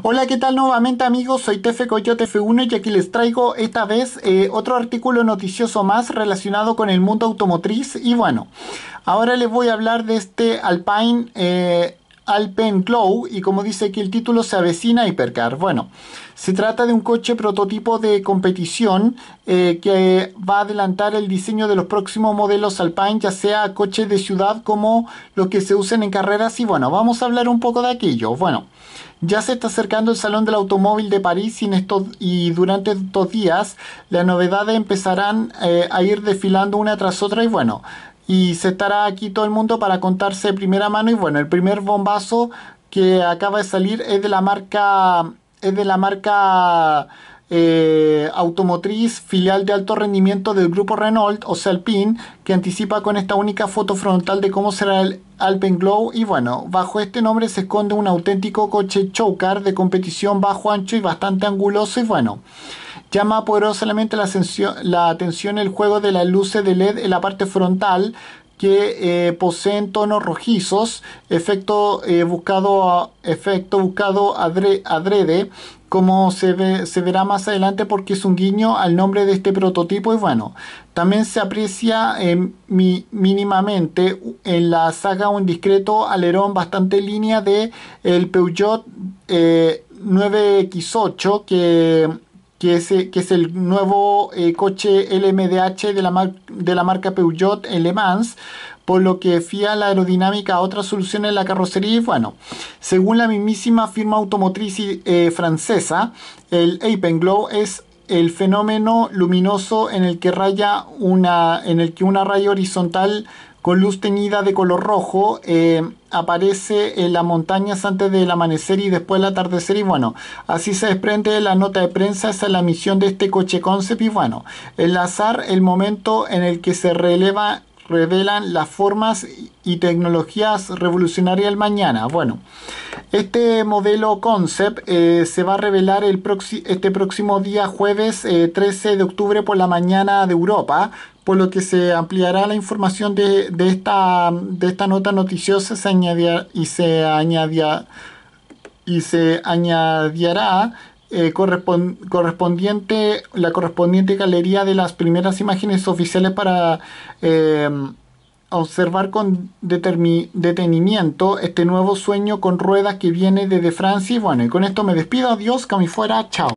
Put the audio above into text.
Hola, ¿qué tal nuevamente amigos? Soy Tefe Coyote F1 y aquí les traigo esta vez eh, otro artículo noticioso más relacionado con el mundo automotriz. Y bueno, ahora les voy a hablar de este Alpine eh, Glow y como dice aquí el título se avecina Hipercar Bueno, se trata de un coche prototipo de competición eh, que va a adelantar el diseño de los próximos modelos Alpine, ya sea coches de ciudad como los que se usen en carreras y bueno, vamos a hablar un poco de aquello. Bueno, ya se está acercando el Salón del Automóvil de París y, y durante estos días las novedades empezarán eh, a ir desfilando una tras otra y bueno, y se estará aquí todo el mundo para contarse de primera mano y bueno, el primer bombazo que acaba de salir es de la marca es de la marca eh, automotriz filial de alto rendimiento del grupo Renault, o sea que anticipa con esta única foto frontal de cómo será el Alpenglow y bueno, bajo este nombre se esconde un auténtico coche chocar de competición bajo ancho y bastante anguloso y bueno, Llama poderosamente la, la atención el juego de las luces de LED en la parte frontal, que eh, poseen tonos rojizos, efecto, eh, buscado, efecto buscado adrede, como se, verá más adelante porque es un guiño al nombre de este prototipo y bueno, también se aprecia eh, mínimamente en la saga un discreto alerón bastante línea de el Peugeot 9X8 que eh, que es, el nuevo eh, coche LMDH de la, de la marca Peugeot en Le Mans, por lo que fía la aerodinámica a otras soluciones en la carrocería. Y bueno, según la mismísima firma automotriz eh, francesa, el Glow es el fenómeno luminoso en el que raya una en el que una raya horizontal con luz teñida de color rojo, eh, aparece en las montañas antes del amanecer y después del atardecer y bueno, así se desprende la nota de prensa, esa es la misión de este coche concept y bueno, ...el azar, el momento en el que se releva, revelan las formas y tecnologías revolucionarias del mañana. Bueno, este modelo concept eh, se va a revelar el este próximo día jueves 13 eh, de octubre por la mañana de Europa por lo que se ampliará la información de, esta, de esta nota noticiosa se y se añadirá, y se añadirá correspondiente, la correspondiente galería de las primeras imágenes oficiales para eh, observar con detenimiento este nuevo sueño con ruedas que viene desde Francia. Y bueno, y con esto me despido. Adiós, que y fuera. Chao.